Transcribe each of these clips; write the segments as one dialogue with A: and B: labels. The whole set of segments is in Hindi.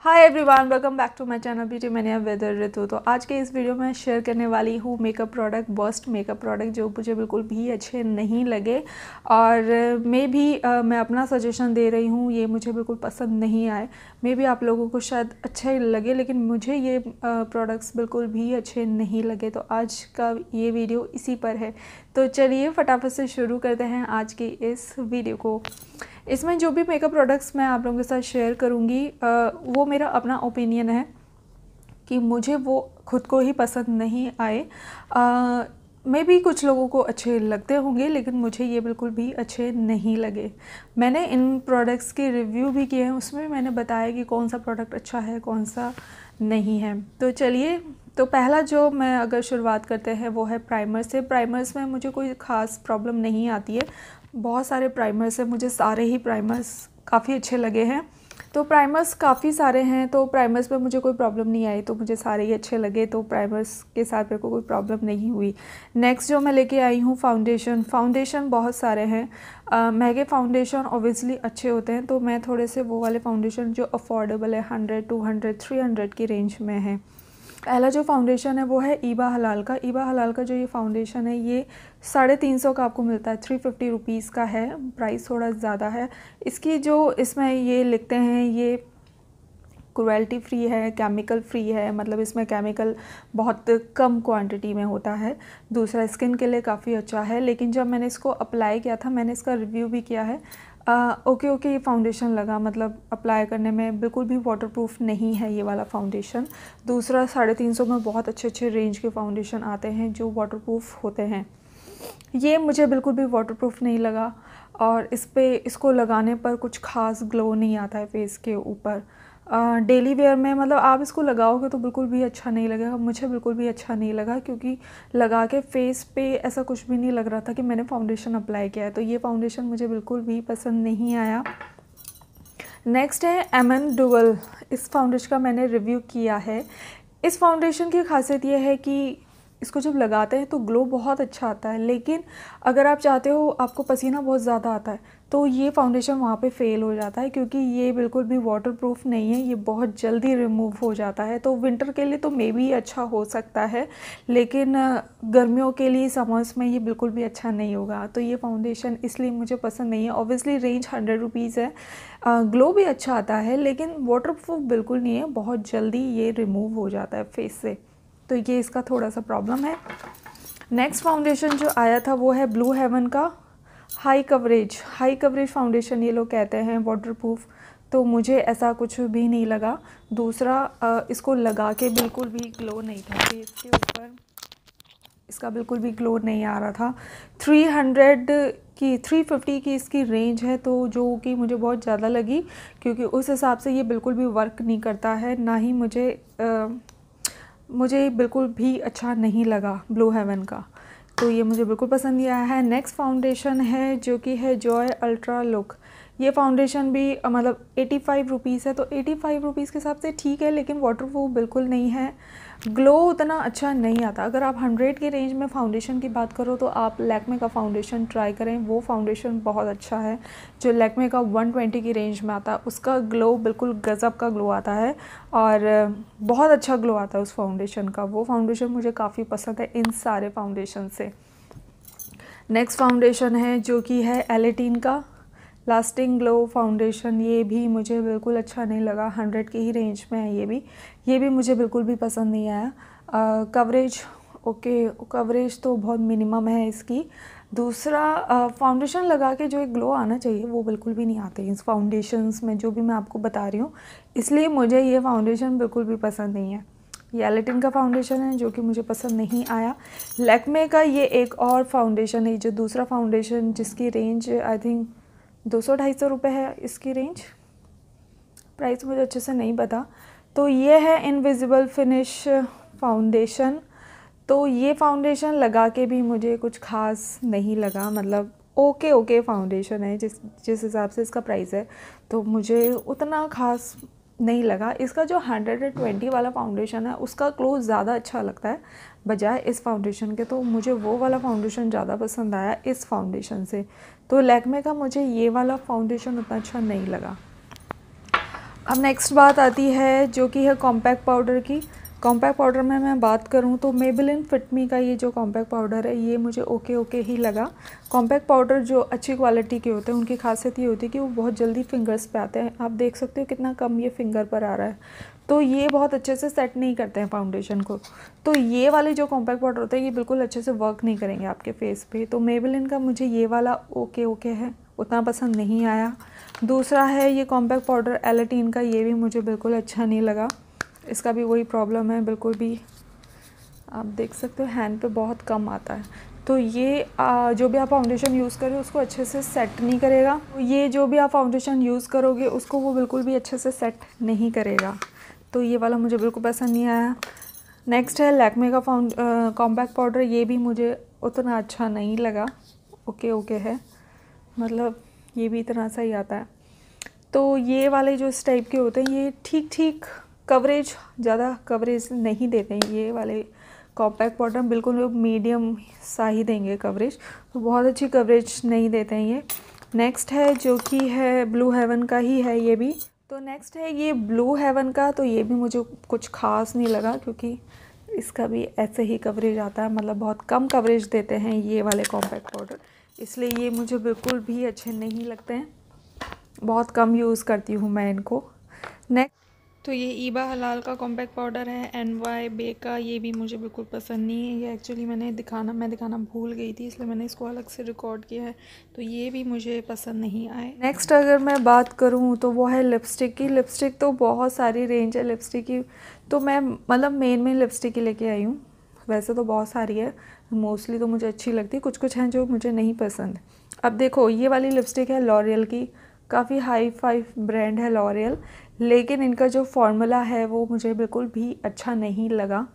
A: hi everyone welcome back to my channel beauty मैंने वेदर ऋतु तो आज के इस वीडियो में शेयर करने वाली हूँ makeup product worst makeup product जो मुझे बिल्कुल भी अच्छे नहीं लगे और मे भी आ, मैं अपना सजेशन दे रही हूँ ये मुझे बिल्कुल पसंद नहीं आए मे भी आप लोगों को शायद अच्छे लगे लेकिन मुझे ये प्रोडक्ट्स uh, बिल्कुल भी अच्छे नहीं लगे तो आज का ये वीडियो इसी पर है तो चलिए फटाफट से शुरू करते हैं आज की इस वीडियो को इसमें जो भी मेकअप प्रोडक्ट्स मैं आप लोगों के साथ शेयर करूँगी वो मेरा अपना ओपिनियन है कि मुझे वो खुद को ही पसंद नहीं आए मे भी कुछ लोगों को अच्छे लगते होंगे लेकिन मुझे ये बिल्कुल भी अच्छे नहीं लगे मैंने इन प्रोडक्ट्स के रिव्यू भी किए हैं उसमें भी मैंने बताया कि कौन सा प्रोडक्ट अच्छा है कौन सा नहीं है तो चलिए तो पहला जो मैं अगर शुरुआत करते हैं वो है प्राइमर से प्राइमर्स में मुझे कोई ख़ास प्रॉब्लम नहीं आती है बहुत सारे प्राइमर्स हैं मुझे सारे ही प्राइमर्स काफ़ी अच्छे लगे हैं तो प्राइमर्स काफ़ी सारे हैं तो प्राइमर्स में मुझे कोई प्रॉब्लम नहीं आई तो मुझे सारे ही अच्छे लगे तो प्राइमर्स के साथ मेरे को कोई प्रॉब्लम नहीं हुई नेक्स्ट जो मैं लेके आई हूँ फाउंडेशन फाउंडेशन बहुत सारे हैं महंगे फाउंडेशन ऑब्वियसली अच्छे होते हैं तो मैं थोड़े से वो वाले फाउंडेशन जो अफोर्डेबल है hundred two hundred three hundred की रेंज में हैं पहला जो फाउंडेशन है वो है ईबा हलाल का ईबा हलाल का जो ये फाउंडेशन है ये साढ़े तीन सौ का आपको मिलता है थ्री फिफ्टी रुपीज़ का है प्राइस थोड़ा ज़्यादा है इसकी जो इसमें ये लिखते हैं ये क्रुएल्टी फ्री है केमिकल फ्री है मतलब इसमें केमिकल बहुत कम क्वांटिटी में होता है दूसरा स्किन के लिए काफ़ी अच्छा है लेकिन जब मैंने इसको अप्लाई किया था मैंने इसका रिव्यू भी किया है ओके ओके ये फाउंडेशन लगा मतलब अप्लाई करने में बिल्कुल भी वाटरप्रूफ नहीं है ये वाला फाउंडेशन दूसरा साढ़े तीन सौ में बहुत अच्छे अच्छे रेंज के फाउंडेशन आते हैं जो वाटरप्रूफ होते हैं ये मुझे बिल्कुल भी वाटरप्रूफ नहीं लगा और इस पर इसको लगाने पर कुछ खास ग्लो नहीं आता है फेस के ऊपर डेली वेयर में मतलब आप इसको लगाओगे तो बिल्कुल भी अच्छा नहीं लगेगा मुझे बिल्कुल भी अच्छा नहीं लगा क्योंकि लगा के फेस पे ऐसा कुछ भी नहीं लग रहा था कि मैंने फाउंडेशन अप्लाई किया है तो ये फाउंडेशन मुझे बिल्कुल भी पसंद नहीं आया नेक्स्ट है एम एन डुबल इस फाउंडेशन का मैंने रिव्यू किया है इस फाउंडेशन की खासियत यह है कि इसको जब लगाते हैं तो ग्लो बहुत अच्छा आता है लेकिन अगर आप चाहते हो आपको पसीना बहुत ज़्यादा आता है तो ये फाउंडेशन वहाँ पे फेल हो जाता है क्योंकि ये बिल्कुल भी वाटर प्रूफ नहीं है ये बहुत जल्दी रिमूव हो जाता है तो विंटर के लिए तो मे बी अच्छा हो सकता है लेकिन गर्मियों के लिए समर्स में ये बिल्कुल भी अच्छा नहीं होगा तो ये फाउंडेशन इसलिए मुझे पसंद नहीं है ऑब्वियसली रेंज हंड्रेड रुपीज़ है ग्लो भी अच्छा आता है लेकिन वाटर प्रूफ बिल्कुल नहीं है बहुत जल्दी ये रिमूव हो जाता है फेस से तो ये इसका थोड़ा सा प्रॉब्लम है नेक्स्ट फाउंडेशन जो आया था वो है ब्लू हेवन का high coverage high coverage foundation ये लोग कहते हैं वाटर प्रूफ तो मुझे ऐसा कुछ भी नहीं लगा दूसरा इसको लगा के बिल्कुल भी ग्लो नहीं था फेस तो के ऊपर इसका बिल्कुल भी ग्लो नहीं आ रहा था 300 की 350 की इसकी रेंज है तो जो कि मुझे बहुत ज़्यादा लगी क्योंकि उस हिसाब से ये बिल्कुल भी वर्क नहीं करता है ना ही मुझे आ, मुझे बिल्कुल भी अच्छा नहीं लगा ब्लू हेवन का तो ये मुझे बिल्कुल पसंद नहीं आया है नेक्स्ट फाउंडेशन है जो कि है जॉय अल्ट्रा लुक ये फाउंडेशन भी मतलब एटी फाइव रुपीज़ है तो एटी फाइव रुपीज़ के हिसाब से ठीक है लेकिन वाटर प्रूफ बिल्कुल नहीं है ग्लो उतना अच्छा नहीं आता अगर आप हंड्रेड के रेंज में फाउंडेशन की बात करो तो आप लैकमे का फाउंडेशन ट्राई करें वो फाउंडेशन बहुत अच्छा है जो लैकमे का वन ट्वेंटी की रेंज में आता है उसका ग्लो बिल्कुल गज़ब का ग्लो आता है और बहुत अच्छा ग्लो आता है उस फाउंडेशन का वो फाउंडेशन मुझे काफ़ी पसंद है इन सारे फाउंडेशन से नेक्स्ट फाउंडेशन है जो कि है एलेटीन का लास्टिंग ग्लो फाउंडेशन ये भी मुझे बिल्कुल अच्छा नहीं लगा हंड्रेड की ही रेंज में है ये भी ये भी मुझे बिल्कुल भी पसंद नहीं आया कवरेज ओके कवरेज तो बहुत मिनिमम है इसकी दूसरा फाउंडेशन लगा के जो एक ग्लो आना चाहिए वो बिल्कुल भी नहीं आते इस फाउंडेशंस में जो भी मैं आपको बता रही हूँ इसलिए मुझे ये फाउंडेशन बिल्कुल भी पसंद नहीं है ये एलेटिन का फाउंडेशन है जो कि मुझे पसंद नहीं आया लैकमे का ये एक और फाउंडेशन है जो दूसरा फाउंडेशन जिसकी रेंज आई थिंक दो सौ ढाई सौ रुपये है इसकी रेंज प्राइस मुझे अच्छे से नहीं पता तो ये है इनविजिबल फिनिश फाउंडेशन तो ये फाउंडेशन लगा के भी मुझे कुछ खास नहीं लगा मतलब ओके ओके फाउंडेशन है जिस जिस हिसाब से इसका प्राइस है तो मुझे उतना खास नहीं लगा इसका जो हंड्रेड एंड ट्वेंटी वाला फाउंडेशन है उसका क्लोज ज़्यादा अच्छा लगता है बजाय इस फाउंडेशन के तो मुझे वो वाला फाउंडेशन ज़्यादा पसंद आया इस फाउंडेशन से तो लैकमे का मुझे ये वाला फाउंडेशन उतना अच्छा नहीं लगा अब नेक्स्ट बात आती है जो कि है कॉम्पैक्ट पाउडर की कॉम्पैक्ट पाउडर में मैं बात करूँ तो मेबेलिन फिटमी का ये जो कॉम्पैक्ट पाउडर है ये मुझे ओके ओके ही लगा कॉम्पैक्ट पाउडर जो अच्छी क्वालिटी के होते हैं उनकी खासियत ये होती है कि वो बहुत जल्दी फिंगर्स पे आते हैं आप देख सकते हो कितना कम ये फिंगर पर आ रहा है तो ये बहुत अच्छे से सेट नहीं करते हैं फाउंडेशन को तो ये वाले जो कॉम्पैक्ट पाउडर होते हैं ये बिल्कुल अच्छे से वर्क नहीं करेंगे आपके फेस पर तो मेबेलिन का मुझे ये वाला ओके ओके है उतना पसंद नहीं आया दूसरा है ये कॉम्पैक्ट पाउडर एलेटीन का ये भी मुझे बिल्कुल अच्छा नहीं लगा इसका भी वही प्रॉब्लम है बिल्कुल भी आप देख सकते हो हैंड पे बहुत कम आता है तो ये आ, जो भी आप फाउंडेशन यूज़ करें उसको अच्छे से सेट नहीं करेगा तो ये जो भी आप फाउंडेशन यूज़ करोगे उसको वो बिल्कुल भी अच्छे से सेट नहीं करेगा तो ये वाला मुझे बिल्कुल पसंद नहीं आया नेक्स्ट है लैकमे का फाउंड कॉम्पैक्ट पाउडर ये भी मुझे उतना अच्छा नहीं लगा ओके ओके है मतलब ये भी इतना सा ही आता है तो ये वाले जो इस टाइप के होते हैं ये ठीक ठीक कवरेज ज़्यादा कवरेज नहीं देते हैं ये वाले कॉम्पैक्ट बॉटम बिल्कुल मीडियम सा ही देंगे कवरेज तो बहुत अच्छी कवरेज नहीं देते हैं ये नेक्स्ट है जो कि है ब्लू हेवन का ही है ये भी तो नेक्स्ट है ये ब्लू हेवन का तो ये भी मुझे कुछ खास नहीं लगा क्योंकि इसका भी ऐसे ही कवरेज आता है मतलब बहुत कम कवरेज देते हैं ये वाले कॉम्पैक्ट पाउडर इसलिए ये मुझे बिल्कुल भी अच्छे नहीं लगते हैं बहुत कम यूज़ करती हूँ मैं इनको नेक्स्ट तो ये ईबा हलाल का कॉम्पैक्ट पाउडर है एन वाई बे का ये भी मुझे बिल्कुल पसंद नहीं है ये एक्चुअली मैंने दिखाना मैं दिखाना भूल गई थी इसलिए मैंने इसको अलग से रिकॉर्ड किया है तो ये भी मुझे पसंद नहीं आए नेक्स्ट अगर मैं बात करूँ तो वो है लिपस्टिक की लिपस्टिक तो बहुत सारी रेंज है लिपस्टिक की तो मैं मतलब मेन मेन लिपस्टिक ही लेके आई हूँ वैसे तो बहुत सारी है मोस्टली तो मुझे अच्छी लगती है कुछ कुछ हैं जो मुझे नहीं पसंद अब देखो ये वाली लिपस्टिक है लॉरियल की काफ़ी हाई फाइव ब्रांड है लॉरियल लेकिन इनका जो फॉर्मूला है वो मुझे बिल्कुल भी अच्छा नहीं लगा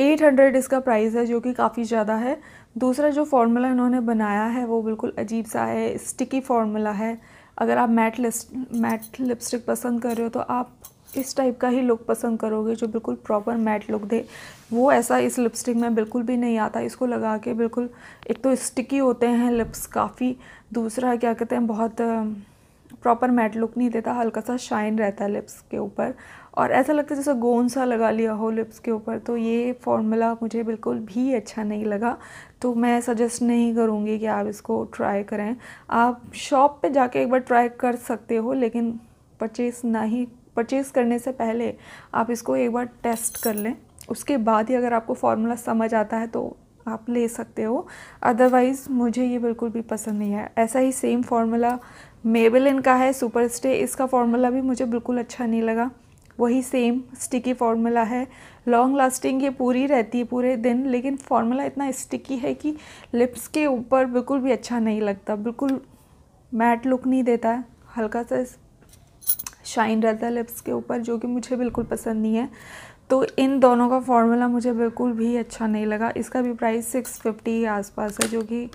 A: 800 इसका प्राइस है जो कि काफ़ी ज़्यादा है दूसरा जो फार्मूला इन्होंने बनाया है वो बिल्कुल अजीब सा है स्टिकी फार्मूला है अगर आप मैट लिस्ट मैट लिपस्टिक पसंद कर रहे हो तो आप इस टाइप का ही लुक पसंद करोगे जो बिल्कुल प्रॉपर मैट लुक दे वो ऐसा इस लिपस्टिक में बिल्कुल भी नहीं आता इसको लगा के बिल्कुल एक तो स्टिकी होते हैं लिप्स काफ़ी दूसरा क्या कहते हैं बहुत प्रॉपर मैट लुक नहीं देता हल्का सा शाइन रहता है लिप्स के ऊपर और ऐसा लगता है जैसे गोंद सा लगा लिया हो लिप्स के ऊपर तो ये फॉर्मूला मुझे बिल्कुल भी अच्छा नहीं लगा तो मैं सजेस्ट नहीं करूँगी कि आप इसको ट्राई करें आप शॉप पे जाके एक बार ट्राई कर सकते हो लेकिन परचेस ना ही करने से पहले आप इसको एक बार टेस्ट कर लें उसके बाद ही अगर आपको फार्मूला समझ आता है तो आप ले सकते हो अदरवाइज़ मुझे ये बिल्कुल भी पसंद नहीं है ऐसा ही सेम फार्मूला मेबेलिन का है सुपर स्टे इसका फॉर्मूला भी मुझे बिल्कुल अच्छा नहीं लगा वही सेम स्टिकी फार्मूला है लॉन्ग लास्टिंग ये पूरी रहती है पूरे दिन लेकिन फार्मूला इतना स्टिकी है कि लिप्स के ऊपर बिल्कुल भी अच्छा नहीं लगता बिल्कुल मैट लुक नहीं देता है हल्का सा शाइन रहता है लिप्स के ऊपर जो कि मुझे बिल्कुल पसंद नहीं है तो इन दोनों का फार्मूला मुझे बिल्कुल भी अच्छा नहीं लगा इसका भी प्राइस सिक्स फिफ्टी आसपास है जो कि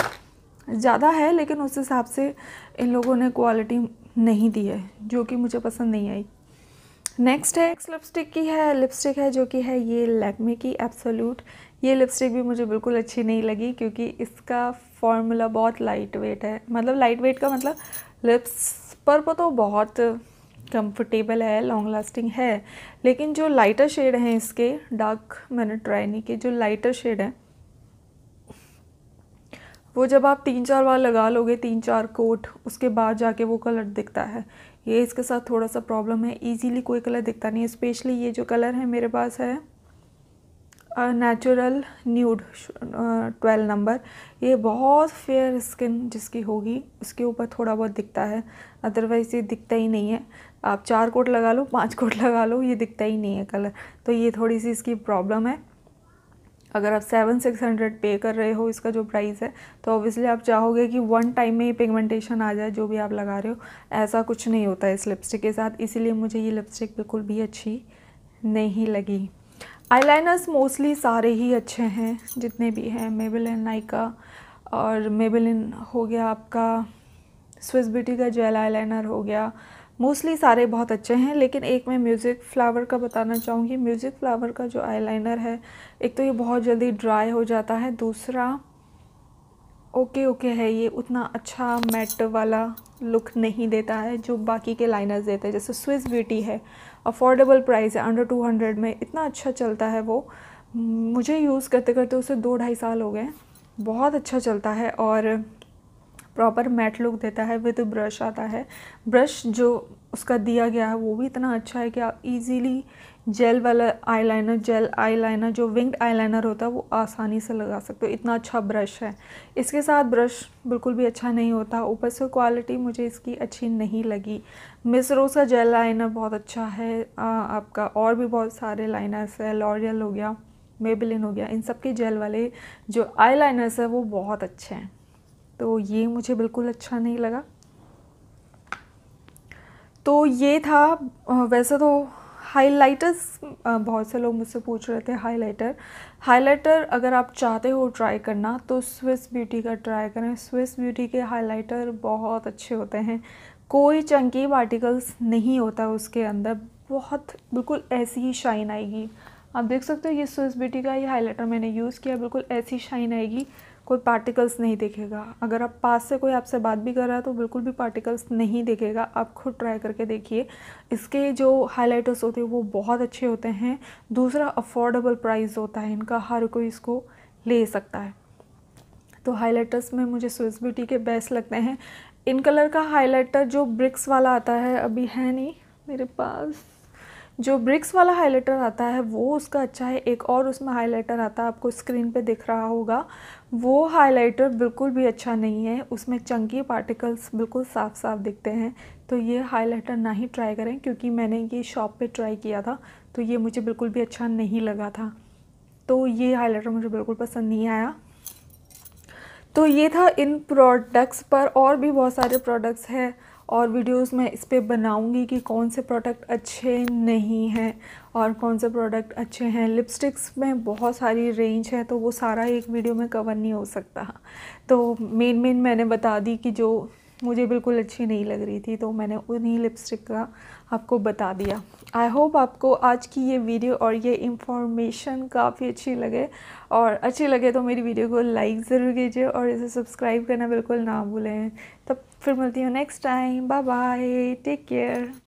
A: ज़्यादा है लेकिन उस हिसाब से इन लोगों ने क्वालिटी नहीं दी है जो कि मुझे पसंद नहीं आई नेक्स्ट है एक्स लिपस्टिक की है लिपस्टिक है जो कि है ये लैकमे की एब्सोल्यूट ये लिपस्टिक भी मुझे बिल्कुल अच्छी नहीं लगी क्योंकि इसका फॉर्मूला बहुत लाइट वेट है मतलब लाइट वेट का मतलब लिप्स पर तो बहुत कंफर्टेबल है लॉन्ग लास्टिंग है लेकिन जो लाइटर शेड हैं इसके डार्क मैंने ट्राई नहीं किए जो लाइटर शेड है वो जब आप तीन चार बार लगा लोगे तीन चार कोट उसके बाद जाके वो कलर दिखता है ये इसके साथ थोड़ा सा प्रॉब्लम है इजीली कोई कलर दिखता नहीं है स्पेशली ये जो कलर है मेरे पास है नेचुरल न्यूड ट्वेल्व नंबर ये बहुत फेयर स्किन जिसकी होगी उसके ऊपर थोड़ा बहुत दिखता है अदरवाइज़ ये दिखता ही नहीं है आप चार कोट लगा लो पांच कोट लगा लो ये दिखता ही नहीं है कलर तो ये थोड़ी सी इसकी प्रॉब्लम है अगर आप सेवन सिक्स हंड्रेड पे कर रहे हो इसका जो प्राइस है तो ऑब्वियसली आप चाहोगे कि वन टाइम में ही पिगमेंटेशन आ जाए जो भी आप लगा रहे हो ऐसा कुछ नहीं होता है इस लिपस्टिक के साथ इसीलिए मुझे ये लिपस्टिक बिल्कुल भी अच्छी नहीं लगी आईलाइनर्स मोस्टली सारे ही अच्छे हैं जितने भी हैं मेबेलिन नाइका और मेबेलिन हो गया आपका स्विस ब्यूटी का जेल आईलाइनर हो गया मोस्टली सारे बहुत अच्छे हैं लेकिन एक मैं म्यूज़िक फ्लावर का बताना चाहूँगी म्यूज़िक फ्लावर का जो आईलाइनर है एक तो ये बहुत जल्दी ड्राई हो जाता है दूसरा ओके ओके है ये उतना अच्छा मैट वाला लुक नहीं देता है जो बाकी के लाइनर्स देते हैं जैसे स्विस ब्यूटी है अफोर्डेबल प्राइस है अंडर टू हंड्रेड में इतना अच्छा चलता है वो मुझे यूज़ करते करते उसे दो ढाई साल हो गए बहुत अच्छा चलता है और प्रॉपर मैट लुक देता है विद ब्रश आता है ब्रश जो उसका दिया गया है वो भी इतना अच्छा है कि आप इजीली जेल वाला आईलाइनर जेल आईलाइनर जो विंग्ड आईलाइनर होता है वो आसानी से लगा सकते हो इतना अच्छा ब्रश है इसके साथ ब्रश बिल्कुल भी अच्छा नहीं होता ऊपर से क्वालिटी मुझे इसकी अच्छी नहीं लगी मिस का जेल लाइनर बहुत अच्छा है आ, आपका और भी बहुत सारे लाइनर्स है लॉरियल हो गया मेबलिन हो गया इन सब के जेल वाले जो आई है वो बहुत अच्छे हैं तो ये मुझे बिल्कुल अच्छा नहीं लगा तो ये था वैसे तो हाइलाइटर्स बहुत से लोग मुझसे पूछ रहे थे हाइलाइटर हाइलाइटर अगर आप चाहते हो ट्राई करना तो स्विस ब्यूटी का ट्राई करें स्विस ब्यूटी के हाइलाइटर बहुत अच्छे होते हैं कोई चंकी पार्टिकल्स नहीं होता उसके अंदर बहुत बिल्कुल ऐसी ही शाइन आएगी आप देख सकते हो ये स्विस ब्यूटी का ये हाइलाइटर मैंने यूज़ किया बिल्कुल ऐसी शाइन आएगी कोई पार्टिकल्स नहीं दिखेगा अगर आप पास से कोई आपसे बात भी कर रहा है तो बिल्कुल भी पार्टिकल्स नहीं दिखेगा आप खुद ट्राई करके देखिए इसके जो हाइलाइटर्स होते हैं वो बहुत अच्छे होते हैं दूसरा अफोर्डेबल प्राइस होता है इनका हर कोई इसको ले सकता है तो हाइलाइटर्स में मुझे स्विस ब्यूटी के बेस्ट लगते हैं इन कलर का हाइलाइटर जो ब्रिक्स वाला आता है अभी है नहीं मेरे पास जो ब्रिक्स वाला हाइलाइटर आता है वो उसका अच्छा है एक और उसमें हाइलाइटर आता है आपको स्क्रीन पे दिख रहा होगा वो हाइलाइटर बिल्कुल भी अच्छा नहीं है उसमें चंकी पार्टिकल्स बिल्कुल साफ साफ दिखते हैं तो ये हाइलाइटर ना ही ट्राई करें क्योंकि मैंने ये शॉप पे ट्राई किया था तो ये मुझे बिल्कुल भी अच्छा नहीं लगा था तो ये हाइलाइटर मुझे बिल्कुल पसंद नहीं आया तो ये था इन प्रोडक्ट्स पर और भी बहुत सारे प्रोडक्ट्स हैं और वीडियोस मैं इस पर बनाऊँगी कि कौन से प्रोडक्ट अच्छे नहीं हैं और कौन से प्रोडक्ट अच्छे हैं लिपस्टिक्स में बहुत सारी रेंज है तो वो सारा एक वीडियो में कवर नहीं हो सकता तो मेन मेन मैंने बता दी कि जो मुझे बिल्कुल अच्छी नहीं लग रही थी तो मैंने उन्हीं लिपस्टिक का आपको बता दिया आई होप आपको आज की ये वीडियो और ये इन्फॉर्मेशन काफ़ी अच्छी लगे और अच्छी लगे तो मेरी वीडियो को लाइक ज़रूर कीजिए और इसे सब्सक्राइब करना बिल्कुल ना भूलें तब फिर मिलती हूँ next time bye bye take care